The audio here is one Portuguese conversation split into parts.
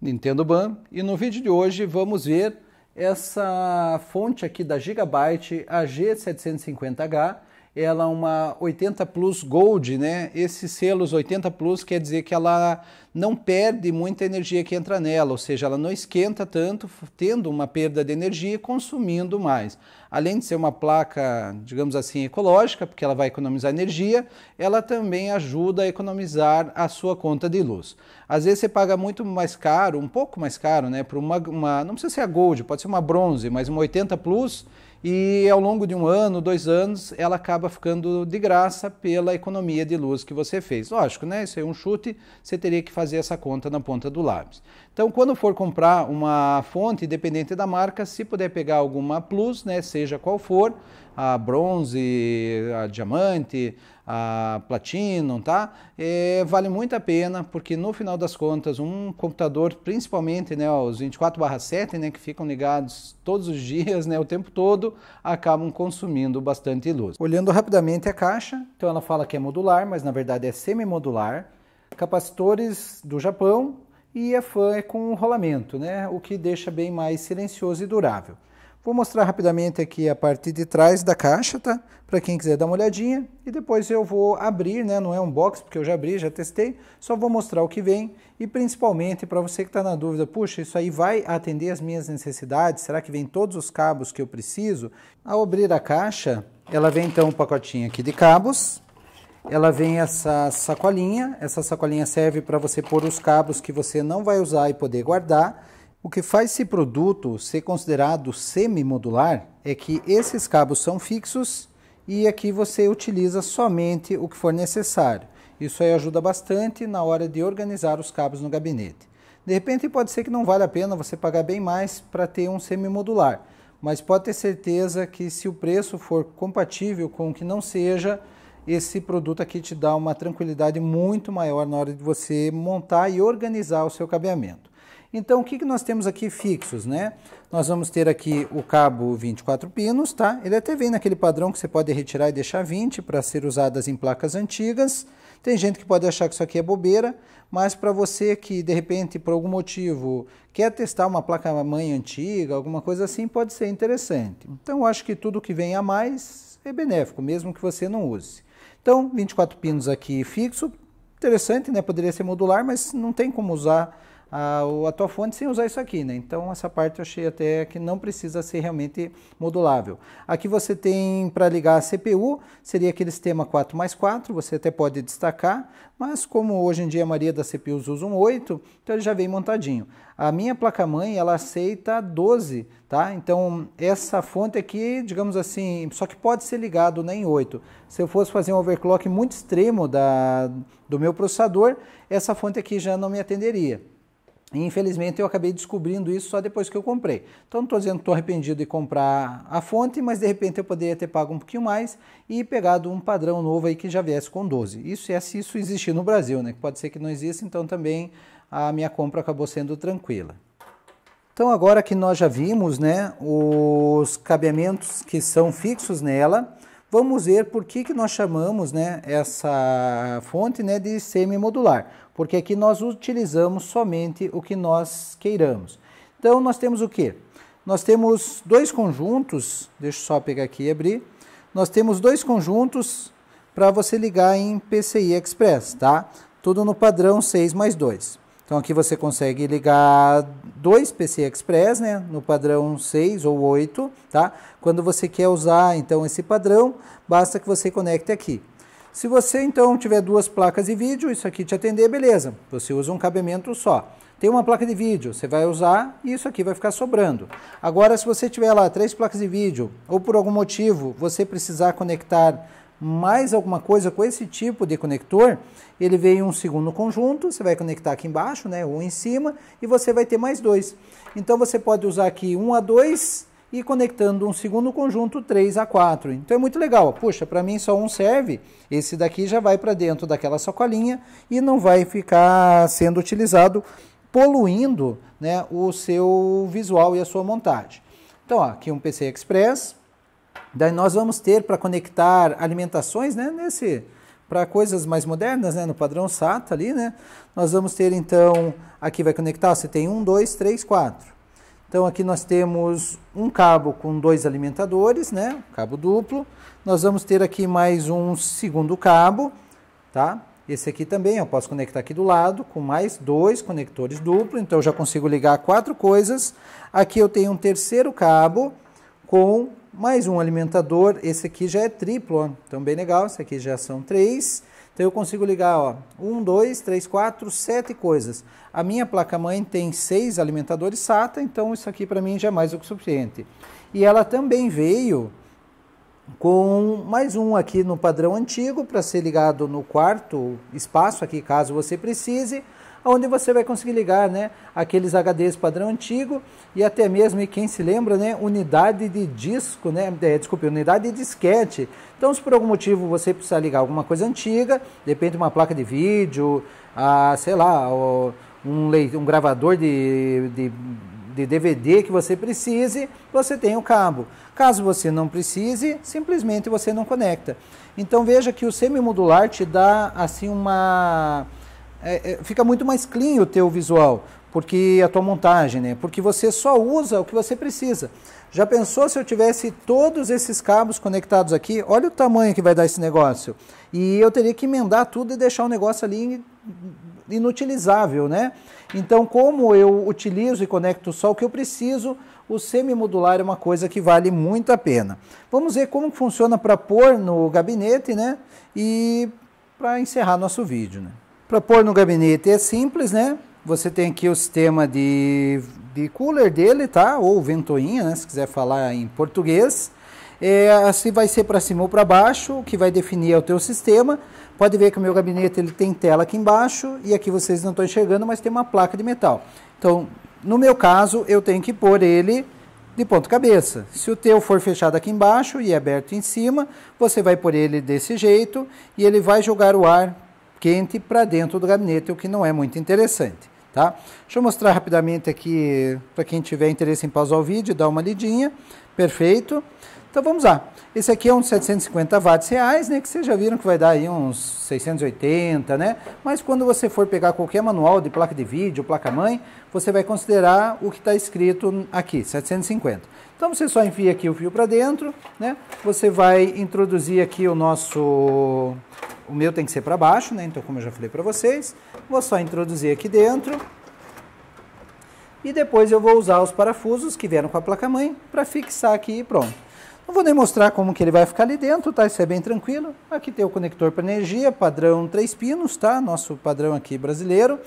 Nintendo Ban. E no vídeo de hoje vamos ver essa fonte aqui da Gigabyte AG750H. Ela é uma 80 Plus Gold, né? Esses selos 80 Plus quer dizer que ela não perde muita energia que entra nela, ou seja, ela não esquenta tanto, tendo uma perda de energia e consumindo mais. Além de ser uma placa, digamos assim, ecológica, porque ela vai economizar energia, ela também ajuda a economizar a sua conta de luz. Às vezes você paga muito mais caro, um pouco mais caro, né, por uma, uma, não precisa ser a Gold, pode ser uma Bronze, mas uma 80 Plus, e ao longo de um ano, dois anos, ela acaba ficando de graça pela economia de luz que você fez. Lógico, né? Isso é um chute, você teria que fazer essa conta na ponta do lápis. Então, quando for comprar uma fonte, dependente da marca, se puder pegar alguma Plus, né, seja qual for, a bronze, a diamante, a platina, tá? É, vale muito a pena, porque no final das contas, um computador, principalmente né, os 24/7, né, que ficam ligados todos os dias, né, o tempo todo, acabam consumindo bastante luz. Olhando rapidamente a caixa, então ela fala que é modular, mas na verdade é semi-modular capacitores do Japão e a fan é com rolamento, né? o que deixa bem mais silencioso e durável. Vou mostrar rapidamente aqui a parte de trás da caixa, tá? Para quem quiser dar uma olhadinha. E depois eu vou abrir, né? Não é um box, porque eu já abri, já testei. Só vou mostrar o que vem. E principalmente para você que está na dúvida, puxa, isso aí vai atender as minhas necessidades? Será que vem todos os cabos que eu preciso? Ao abrir a caixa, ela vem então um pacotinho aqui de cabos ela vem essa sacolinha. Essa sacolinha serve para você pôr os cabos que você não vai usar e poder guardar. O que faz esse produto ser considerado semi-modular é que esses cabos são fixos e aqui você utiliza somente o que for necessário. Isso aí ajuda bastante na hora de organizar os cabos no gabinete. De repente pode ser que não vale a pena você pagar bem mais para ter um semi-modular, mas pode ter certeza que se o preço for compatível com o que não seja, esse produto aqui te dá uma tranquilidade muito maior na hora de você montar e organizar o seu cabeamento. Então, o que, que nós temos aqui fixos, né? Nós vamos ter aqui o cabo 24 pinos, tá? Ele até vem naquele padrão que você pode retirar e deixar 20 para ser usadas em placas antigas. Tem gente que pode achar que isso aqui é bobeira, mas para você que, de repente, por algum motivo, quer testar uma placa-mãe antiga, alguma coisa assim, pode ser interessante. Então, eu acho que tudo que vem a mais é benéfico, mesmo que você não use. Então, 24 pinos aqui fixo, interessante, né? Poderia ser modular, mas não tem como usar a, a tua fonte sem usar isso aqui, né? Então essa parte eu achei até que não precisa ser realmente modulável. Aqui você tem para ligar a CPU, seria aquele sistema 4 mais 4, você até pode destacar, mas como hoje em dia a maioria das CPUs usa um 8, então ele já vem montadinho. A minha placa-mãe, ela aceita 12, tá? Então essa fonte aqui, digamos assim, só que pode ser ligado né, em 8. Se eu fosse fazer um overclock muito extremo da, do meu processador, essa fonte aqui já não me atenderia. E, infelizmente eu acabei descobrindo isso só depois que eu comprei. Então não estou dizendo que estou arrependido de comprar a fonte, mas de repente eu poderia ter pago um pouquinho mais e pegado um padrão novo aí que já viesse com 12. Isso é se isso existir no Brasil, né? Que pode ser que não exista, então também a minha compra acabou sendo tranquila. Então agora que nós já vimos né, os cabeamentos que são fixos nela, Vamos ver por que, que nós chamamos né, essa fonte né, de semi-modular, porque aqui nós utilizamos somente o que nós queiramos. Então, nós temos o quê? Nós temos dois conjuntos, deixa eu só pegar aqui e abrir. Nós temos dois conjuntos para você ligar em PCI Express, tá? Tudo no padrão 6 mais 2. Então aqui você consegue ligar dois PC Express, né, no padrão 6 ou 8, tá? Quando você quer usar então esse padrão, basta que você conecte aqui. Se você então tiver duas placas de vídeo, isso aqui te atender, beleza. Você usa um cabimento só. Tem uma placa de vídeo, você vai usar e isso aqui vai ficar sobrando. Agora, se você tiver lá três placas de vídeo ou por algum motivo você precisar conectar mais alguma coisa com esse tipo de conector, ele vem um segundo conjunto, você vai conectar aqui embaixo, né, ou em cima, e você vai ter mais dois. Então você pode usar aqui um a dois e conectando um segundo conjunto 3 a 4. Então é muito legal. Puxa, para mim só um serve, esse daqui já vai para dentro daquela sacolinha e não vai ficar sendo utilizado poluindo, né, o seu visual e a sua montagem. Então, ó, aqui um PC Express, Daí nós vamos ter para conectar alimentações, né, nesse para coisas mais modernas, né, no padrão SATA ali, né? Nós vamos ter então, aqui vai conectar, você tem um, dois, três, quatro. Então aqui nós temos um cabo com dois alimentadores, né? Cabo duplo. Nós vamos ter aqui mais um segundo cabo, tá? Esse aqui também eu posso conectar aqui do lado com mais dois conectores duplo, então eu já consigo ligar quatro coisas. Aqui eu tenho um terceiro cabo com mais um alimentador. Esse aqui já é triplo, ó. então bem legal. Esse aqui já são três. Então eu consigo ligar, ó, um, dois, três, quatro, sete coisas. A minha placa-mãe tem seis alimentadores SATA, então isso aqui para mim já é mais do que suficiente. E ela também veio com mais um aqui no padrão antigo para ser ligado no quarto espaço aqui, caso você precise onde você vai conseguir ligar né, aqueles HDs padrão antigo e até mesmo, e quem se lembra, né, unidade de disco, né, é, desculpe, unidade de disquete. Então, se por algum motivo você precisar ligar alguma coisa antiga, depende de uma placa de vídeo, a, sei lá, um, um gravador de, de de DVD que você precise, você tem o cabo. Caso você não precise, simplesmente você não conecta. Então veja que o semi modular te dá assim uma é, é, fica muito mais clean o teu visual, porque a tua montagem, né? Porque você só usa o que você precisa. Já pensou se eu tivesse todos esses cabos conectados aqui? Olha o tamanho que vai dar esse negócio. E eu teria que emendar tudo e deixar o negócio ali inutilizável, né? Então, como eu utilizo e conecto só o que eu preciso, o semi-modular é uma coisa que vale muito a pena. Vamos ver como funciona para pôr no gabinete, né? E para encerrar nosso vídeo, né? Para pôr no gabinete é simples, né? Você tem aqui o sistema de, de cooler dele, tá? Ou ventoinha, né? Se quiser falar em português. É, se assim vai ser para cima ou para baixo, o que vai definir é o teu sistema. Pode ver que o meu gabinete ele tem tela aqui embaixo e aqui vocês não estão enxergando, mas tem uma placa de metal. Então, no meu caso, eu tenho que pôr ele de ponta cabeça. Se o teu for fechado aqui embaixo e aberto em cima, você vai pôr ele desse jeito e ele vai jogar o ar quente para dentro do gabinete, o que não é muito interessante. Tá? Deixa eu mostrar rapidamente aqui para quem tiver interesse em pausar o vídeo, dá uma lidinha. Perfeito. Então vamos lá. Esse aqui é um 750 watts reais, né? Que vocês já viram que vai dar aí uns 680, né? Mas quando você for pegar qualquer manual de placa de vídeo, placa mãe, você vai considerar o que está escrito aqui, 750. Então você só enfia aqui o fio para dentro, né? Você vai introduzir aqui o nosso o meu tem que ser para baixo, né? então como eu já falei para vocês, vou só introduzir aqui dentro e depois eu vou usar os parafusos que vieram com a placa-mãe para fixar aqui e pronto. Não vou nem mostrar como que ele vai ficar ali dentro, tá? Isso é bem tranquilo. Aqui tem o conector para energia, padrão 3 pinos, tá? Nosso padrão aqui brasileiro.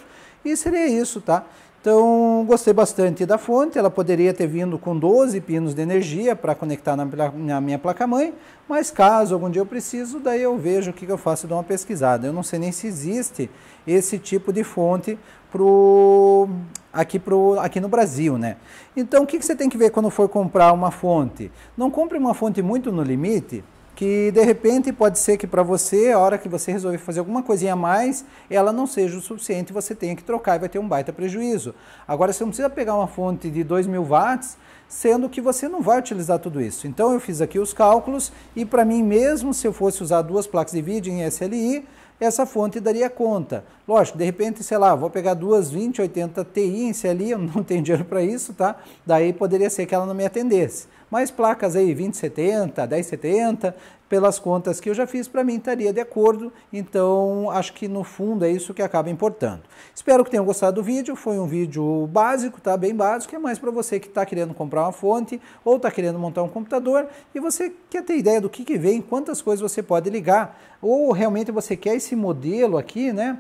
E seria isso, tá? Então, gostei bastante da fonte. Ela poderia ter vindo com 12 pinos de energia para conectar na, minha placa-mãe, mas caso algum dia eu preciso, daí eu vejo o que, eu faço e dou uma pesquisada. Eu não sei nem se existe esse tipo de fonte pro, aqui, pro, aqui no Brasil, né? Então, o que, que você tem que ver quando for comprar uma fonte? Não compre uma fonte muito no limite, que de repente pode ser que para você, a hora que você resolver fazer alguma coisinha a mais, ela não seja o suficiente, você tenha que trocar e vai ter um baita prejuízo. Agora você não precisa pegar uma fonte de 2.000 watts, sendo que você não vai utilizar tudo isso. Então eu fiz aqui os cálculos e para mim mesmo, se eu fosse usar duas placas de vídeo em SLI, essa fonte daria conta. Lógico, de repente, sei lá, vou pegar duas 2080 Ti em CLI, eu não tenho dinheiro para isso, tá? Daí poderia ser que ela não me atendesse mais placas aí 2070, 1070, pelas contas que eu já fiz, para mim estaria de acordo. Então, acho que no fundo é isso que acaba importando. Espero que tenham gostado do vídeo. Foi um vídeo básico, tá? Bem básico. É mais para você que está querendo comprar uma fonte ou está querendo montar um computador e você quer ter ideia do que, que vem, quantas coisas você pode ligar. Ou realmente você quer esse modelo aqui, né?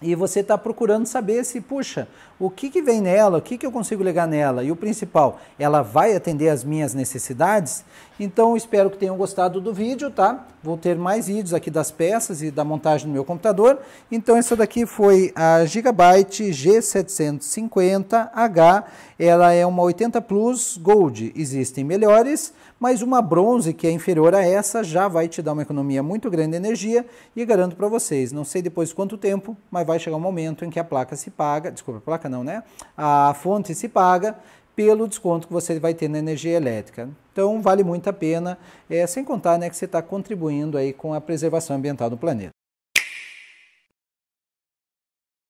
E você está procurando saber se, puxa, o que, que vem nela, o que, que eu consigo ligar nela. E o principal, ela vai atender às minhas necessidades? Então, espero que tenham gostado do vídeo, tá? Vou ter mais vídeos aqui das peças e da montagem do meu computador. Então, essa daqui foi a Gigabyte G750H. Ela é uma 80 Plus Gold. Existem melhores, mas uma bronze que é inferior a essa já vai te dar uma economia muito grande de energia e garanto para vocês, não sei depois quanto tempo, mas vai chegar um momento em que a placa se paga, desculpa, a placa não, né? A fonte se paga pelo desconto que você vai ter na energia elétrica. Então vale muito a pena, é, sem contar né, que você está contribuindo aí com a preservação ambiental do planeta.